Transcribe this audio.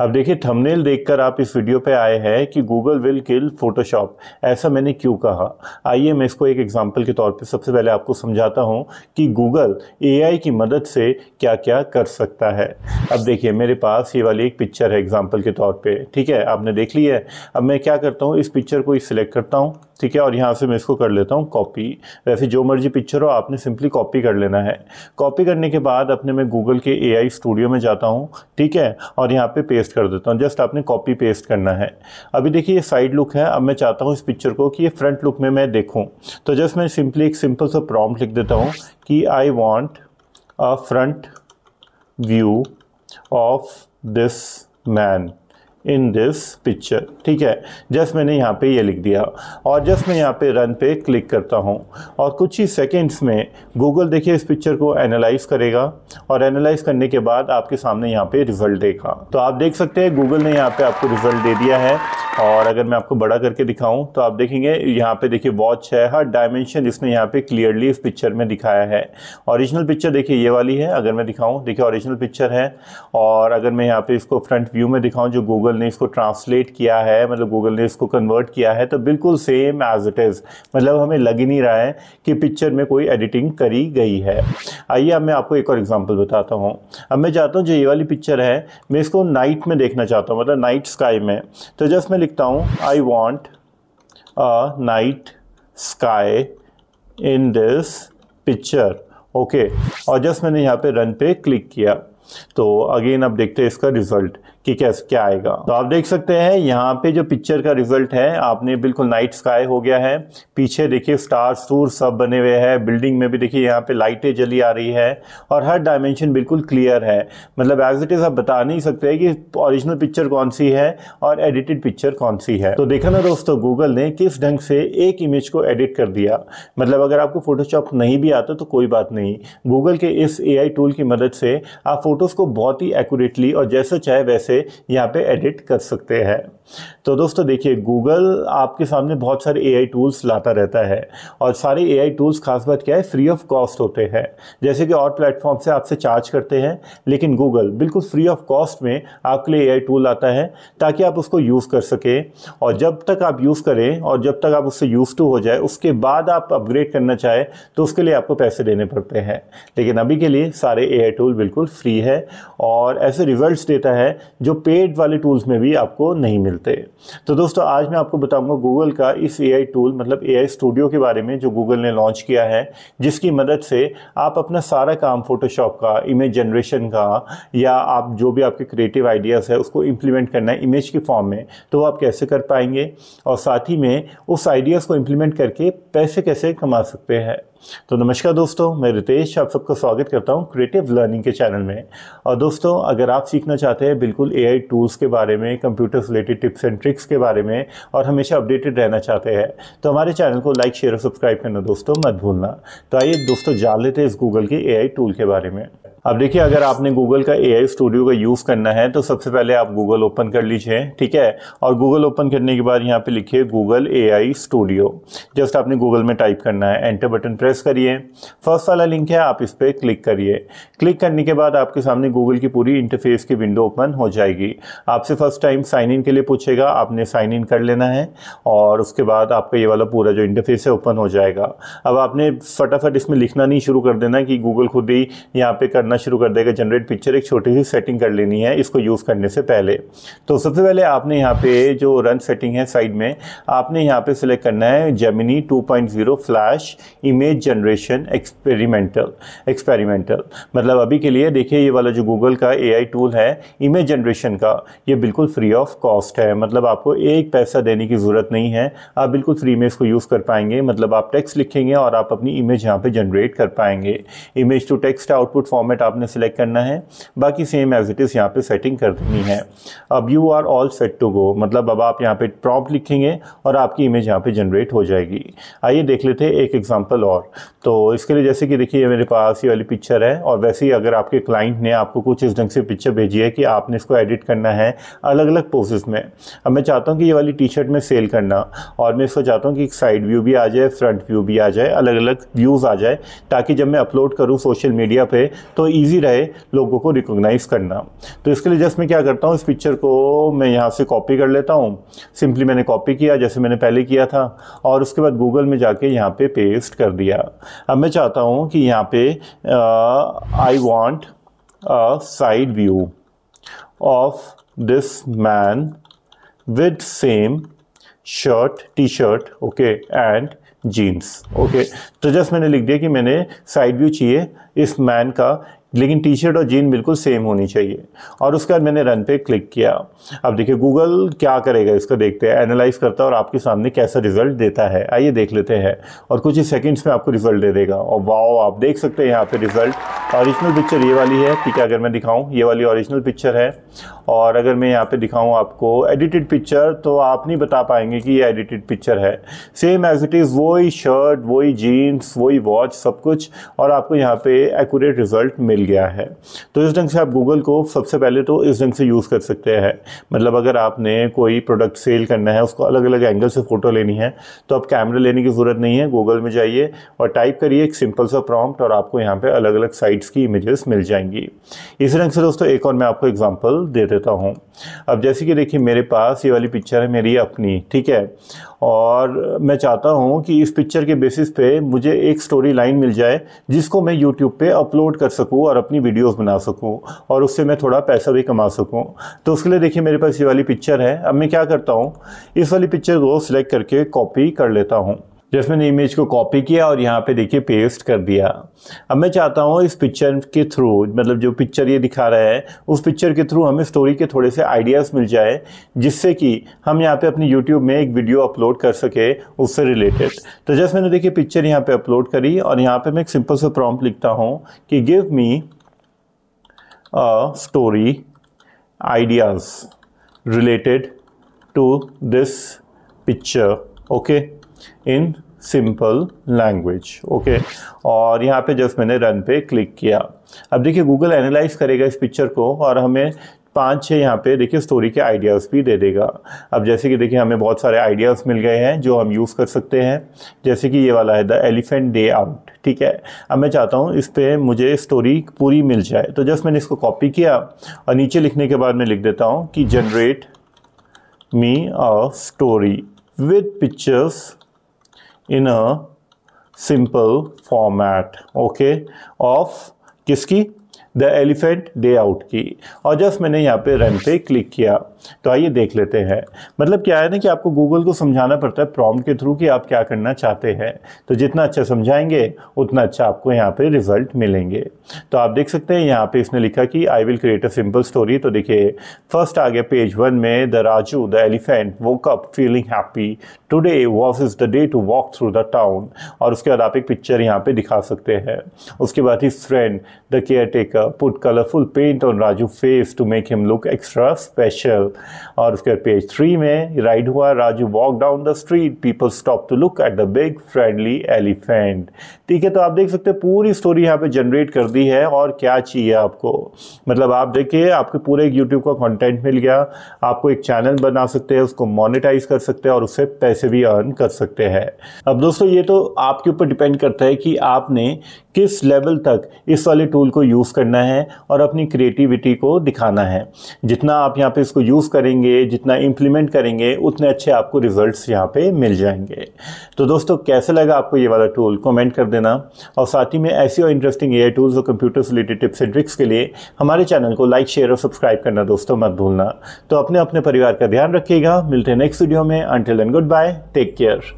अब देखिए थंबनेल देखकर आप इस वीडियो पे आए हैं कि गूगल विल किल फोटोशॉप ऐसा मैंने क्यों कहा आइए मैं इसको एक एग्जांपल के तौर पे सबसे पहले आपको समझाता हूँ कि गूगल एआई की मदद से क्या क्या कर सकता है अब देखिए मेरे पास ये वाली एक पिक्चर है एग्जाम्पल के तौर पर ठीक है आपने देख ली है अब मैं क्या करता हूँ इस पिक्चर को सिलेक्ट करता हूँ ठीक है और यहाँ से मैं इसको कर लेता हूँ कॉपी वैसे जो मर्जी पिक्चर हो आपने सिंपली कॉपी कर लेना है कॉपी करने के बाद अपने मैं गूगल के ए स्टूडियो में जाता हूँ ठीक है और यहाँ पे पेस्ट कर देता हूँ जस्ट आपने कॉपी पेस्ट करना है अभी देखिए ये साइड लुक है अब मैं चाहता हूँ इस पिक्चर को कि ये फ्रंट लुक में मैं देखूँ तो जस्ट मैं सिंपली एक सिंपल सा प्रॉम लिख देता हूँ कि I want a front view of this man in this picture ठीक है जस्ट मैंने यहाँ पे ये लिख दिया और जस्ट मैं यहाँ पे रन पे क्लिक करता हूँ और कुछ ही सेकेंड्स में गूगल देखिए इस पिक्चर को एनालाइज करेगा और एनालाइज करने के बाद आपके सामने यहाँ पे रिजल्ट देगा तो आप देख सकते हैं गूगल ने यहाँ पे आपको रिजल्ट दे दिया है और अगर मैं आपको बड़ा करके दिखाऊँ तो आप देखेंगे यहाँ पे देखिए वॉच है हर डायमेंशन इसने यहाँ पे क्लियरली इस पिक्चर में दिखाया है ओरिजिनल पिक्चर देखिए ये वाली है अगर मैं दिखाऊँ देखिए ऑरिजिनल पिक्चर है और अगर मैं यहाँ पे इसको फ्रंट व्यू में दिखाऊँ जो गूगल ने इसको ट्रांसलेट किया है मतलब गूगल ने इसको कन्वर्ट किया है तो बिल्कुल सेम एज इट इज़ मतलब हमें लग ही नहीं रहा है कि पिक्चर में कोई एडिटिंग करी गई है आइए अब मैं आपको एक और एग्जाम्पल बताता हूँ अब मैं चाहता हूँ जो ये वाली पिक्चर है मैं इसको नाइट में देखना चाहता हूँ मतलब नाइट स्काई में तो जस्ट मैं लिखता हूँ I want a night sky in this picture okay और जस्ट मैंने यहाँ पे रन पे क्लिक किया तो अगेन आप देखते हैं इसका रिजल्ट कि कैसे क्या आएगा तो आप देख सकते हैं यहाँ पे जो पिक्चर का रिजल्ट है आपने बिल्कुल नाइट स्काई हो गया है पीछे देखिए स्टार सूर सब बने हुए हैं बिल्डिंग में भी देखिए यहाँ पे लाइटें जली आ रही है और हर डायमेंशन बिल्कुल क्लियर है मतलब एज इट इज़ आप बता नहीं सकते कि ओरिजिनल पिक्चर कौन सी है और एडिटेड पिक्चर कौन सी है तो देखा ना दोस्तों गूगल ने किस ढंग से एक इमेज को एडिट कर दिया मतलब अगर आपको फोटोशॉप नहीं भी आता तो कोई बात नहीं गूगल के इस ए टूल की मदद से आप फोटो फ़ोटोज़ को बहुत ही एक्यूरेटली और जैसे चाहे वैसे यहाँ पे एडिट कर सकते हैं तो दोस्तों देखिए गूगल आपके सामने बहुत सारे एआई टूल्स लाता रहता है और सारे एआई टूल्स खास बात क्या है फ्री ऑफ कॉस्ट होते हैं जैसे कि और प्लेटफॉर्म से आपसे चार्ज करते हैं लेकिन गूगल बिल्कुल फ्री ऑफ कॉस्ट में आपके लिए एआई टूल आता है ताकि आप उसको यूज़ कर सकें और जब तक आप यूज़ करें और जब तक आप उससे यूज़ टू हो जाए उसके बाद आप अपग्रेड करना चाहें तो उसके लिए आपको पैसे देने पड़ते हैं लेकिन अभी के लिए सारे ए टूल बिल्कुल फ्री है है और ऐसे रिजल्ट्स देता है जो पेड वाले टूल्स में भी आपको नहीं मिलते तो दोस्तों आज मैं आपको बताऊंगा गूगल का इस ए टूल मतलब ए स्टूडियो के बारे में जो गूगल ने लॉन्च किया है जिसकी मदद से आप अपना सारा काम फोटोशॉप का इमेज जनरेशन का या आप जो भी आपके क्रिएटिव आइडियाज़ है उसको इम्प्लीमेंट करना है इमेज के फॉर्म में तो आप कैसे कर पाएंगे और साथ ही में उस आइडियाज़ को इम्प्लीमेंट करके पैसे कैसे कमा सकते हैं तो नमस्कार दोस्तों मैं रितेश आप सबका स्वागत करता हूं क्रिएटिव लर्निंग के चैनल में और दोस्तों अगर आप सीखना चाहते हैं बिल्कुल एआई टूल्स के बारे में computer related tips and tricks के बारे में और हमेशा अपडेटेड रहना चाहते हैं तो हमारे चैनल को लाइक शेयर और सब्सक्राइब करना दोस्तों मत भूलना तो आइए दोस्तों जान लेते हैं इस गूगल के ए टूल के बारे में अब देखिए अगर आपने गूगल का ए आई स्टूडियो का यूज़ करना है तो सबसे पहले आप गूगल ओपन कर लीजिए ठीक है और गूगल ओपन करने के बाद यहाँ पे लिखिए Google A I studio just आपने गूगल में टाइप करना है एंटर बटन प्रेस करिए फर्स्ट वाला लिंक है आप इस पर क्लिक करिए क्लिक करने के बाद आपके सामने गूगल की पूरी इंटरफेस की विंडो ओपन हो जाएगी आपसे फर्स्ट टाइम साइन इन के लिए पूछेगा आपने साइन इन कर लेना है और उसके बाद आपका ये वाला पूरा जो इंटरफेस है ओपन हो जाएगा अब आपने फटाफट इसमें लिखना नहीं शुरू कर देना कि गूगल खुद ही यहाँ पे करना करना शुरू कर देगा जनरेट पिक्चर एक छोटी सी सेटिंग कर लेनी है इसको यूज़ करने से पहले तो सबसे पहले आपने यहाँ पे जो रन सेटिंग है साइड में आपने यहाँ पे सिलेक्ट करना है Gemini 2.0 flash image generation experimental experimental मतलब अभी के लिए देखिए ये वाला जो गूगल का ए टूल है इमेज जनरेशन का ये बिल्कुल फ्री ऑफ कॉस्ट है मतलब आपको एक पैसा देने की ज़रूरत नहीं है आप बिल्कुल फ्री में इसको यूज़ कर पाएंगे मतलब आप टेक्स्ट लिखेंगे और आप अपनी इमेज यहाँ पर जनरेट कर पाएंगे image to text output format format आपने सेलेक्ट करना है बाकी सेम एज इट इज़ यहाँ पे सेटिंग कर देनी है अब you are all set to go मतलब अब आप यहाँ पे प्रॉप लिखेंगे और आपकी इमेज यहाँ पे जनरेट हो जाएगी आइए देख लेते हैं एक एग्जांपल और तो इसके लिए जैसे कि देखिए मेरे पास ये वाली पिक्चर है और वैसे ही अगर आपके क्लाइंट ने आपको कुछ इस ढंग से पिक्चर भेजी है कि आपने इसको एडिट करना है अलग अलग पोजेज में अब मैं चाहता हूँ कि ये वाली टी शर्ट में सेल करना और मैं इसको चाहता हूँ कि एक साइड व्यू भी आ जाए फ्रंट व्यू भी आ जाए अलग अलग व्यूज़ आ जाए ताकि जब मैं अपलोड करूँ सोशल मीडिया पर तो ईजी रहे लोगों को रिकोगनाइज़ करना तो इसके लिए जस्ट मैं क्या करता हूँ इस पिक्चर को मैं यहाँ से कॉपी कर लेता हूँ सिंपली मैंने कॉपी किया जैसे मैंने पहले किया था और उसके बाद गूगल में जाके यहाँ पे पेस्ट कर दिया अब मैं चाहता हूँ कि यहाँ पे I want side view of this man with same shirt T shirt okay and jeans okay तो जस्ट मैंने लिख दिया कि मैंने साइड व्यू चाहिए इस मैन का लेकिन टी शर्ट और जीन बिल्कुल सेम होनी चाहिए और उसके बाद मैंने रन पे क्लिक किया अब देखिए गूगल क्या करेगा इसको देखते हैं एनालाइज करता है और आपके सामने कैसा रिजल्ट देता है आइए देख लेते हैं और कुछ ही सेकंड्स में आपको रिजल्ट दे देगा और वाओ आप देख सकते हैं यहाँ पे रिजल्ट औरिजिनल पिक्चर ये वाली है ठीक है अगर मैं दिखाऊँ ये वाली औरिजिनल पिक्चर है और अगर मैं यहाँ पर दिखाऊँ आपको एडिटेड पिक्चर तो आप नहीं बता पाएंगे कि ये एडिटेड पिक्चर है सेम एज इट इज़ वही शर्ट वही जीन्स वही वॉच सब कुछ और आपको यहाँ पर एकूरेट रिजल्ट मिल मिल गया है तो इस ढंग से आप गूगल को सबसे पहले तो इस ढंग से यूज़ कर सकते हैं मतलब अगर आपने कोई प्रोडक्ट सेल करना है उसको अलग अलग एंगल से फ़ोटो लेनी है तो आप कैमरा लेने की ज़रूरत नहीं है गूगल में जाइए और टाइप करिए एक सिंपल सा प्रॉम्प्ट और आपको यहाँ पर अलग अलग साइट्स की इमेजेस मिल जाएंगी इसी ढंग से दोस्तों एक और मैं आपको एग्जाम्पल दे देता हूँ अब जैसे कि देखिए मेरे पास ये वाली पिक्चर है मेरी अपनी ठीक है और मैं चाहता हूँ कि इस पिक्चर के बेसिस पे मुझे एक स्टोरी लाइन मिल जाए जिसको मैं यूट्यूब पे अपलोड कर सकूँ और अपनी वीडियोस बना सकूं और उससे मैं थोड़ा पैसा भी कमा सकूं तो उसके लिए देखिए मेरे पास ये वाली पिक्चर है अब मैं क्या करता हूँ इस वाली पिक्चर को सिलेक्ट करके कॉपी कर लेता हूँ जैसे मैंने इमेज को कॉपी किया और यहाँ पे देखिए पेस्ट कर दिया अब मैं चाहता हूँ इस पिक्चर के थ्रू मतलब जो पिक्चर ये दिखा रहा है उस पिक्चर के थ्रू हमें स्टोरी के थोड़े से आइडियाज़ मिल जाए जिससे कि हम यहाँ पे अपने यूट्यूब में एक वीडियो अपलोड कर सके उससे रिलेटेड तो जैसे मैंने देखिए पिक्चर यहाँ पर अपलोड करी और यहाँ पर मैं एक सिंपल सा प्रॉम्प लिखता हूँ कि give me story ideas related to this picture okay in simple language okay और यहाँ पे जब मैंने रन पे क्लिक किया अब देखिए गूगल एनालाइज करेगा इस पिक्चर को और हमें पाँच छः यहाँ पे देखिए स्टोरी के आइडियाज़ भी दे देगा अब जैसे कि देखिए हमें बहुत सारे आइडियाज़ मिल गए हैं जो हम यूज़ कर सकते हैं जैसे कि ये वाला है द एलिफेंट डे आउट ठीक है अब मैं चाहता हूँ इस पर मुझे स्टोरी पूरी मिल जाए तो जस्ट मैंने इसको कॉपी किया और नीचे लिखने के बाद मैं लिख देता हूँ कि generate me a story with pictures in a simple format okay of किसकी द एलिफेंट डे आउट की और जस्ट मैंने यहाँ पे रन पे क्लिक किया तो आइए देख लेते हैं मतलब क्या है ना कि आपको गूगल को समझाना पड़ता है प्रॉम्प्ट के थ्रू कि आप क्या करना चाहते हैं तो जितना अच्छा समझाएंगे उतना अच्छा आपको यहाँ पे रिजल्ट मिलेंगे तो आप देख सकते हैं यहाँ पे इसने लिखा कि I will create a simple story तो देखिए फर्स्ट आ गया पेज वन में the Raju the elephant woke up feeling happy today was is the day to walk through the town और उसके बाद आप एक पिक्चर यहाँ पे दिखा सकते हैं उसके बाद ही friend the care take Monica put colourful paint on Raju face to make him look extra special और उसके पेज थ्री में राइड हुआ Raju walk down the street people stop to look at the big friendly elephant ठीक है तो आप देख सकते हैं पूरी स्टोरी यहाँ पे जनरेट कर दी है और क्या चाहिए आपको मतलब आप देखिए आपके पूरे एक यूट्यूब का कॉन्टेंट मिल गया आपको एक चैनल बना सकते हैं उसको मोनिटाइज कर सकते हैं और उससे पैसे भी अर्न कर सकते हैं अब दोस्तों ये तो आपके ऊपर डिपेंड करता है कि आपने किस लेवल तक इस वाले टूल को यूज़ करना है और अपनी क्रिएटिविटी को दिखाना है जितना आप यहाँ पे इसको यूज़ करेंगे जितना इम्प्लीमेंट करेंगे उतने अच्छे आपको रिजल्ट्स यहाँ पे मिल जाएंगे तो दोस्तों कैसे लगा आपको ये वाला टूल कमेंट कर देना और साथ ही में ऐसी और इंटरेस्टिंग ए टूल्स और computer related tips and tricks के लिए हमारे चैनल को लाइक शेयर और सब्सक्राइब करना दोस्तों मत भूलना तो अपने अपने परिवार का ध्यान रखिएगा मिलते हैं नेक्स्ट वीडियो में अंटिल एंड गुड बाय टेक केयर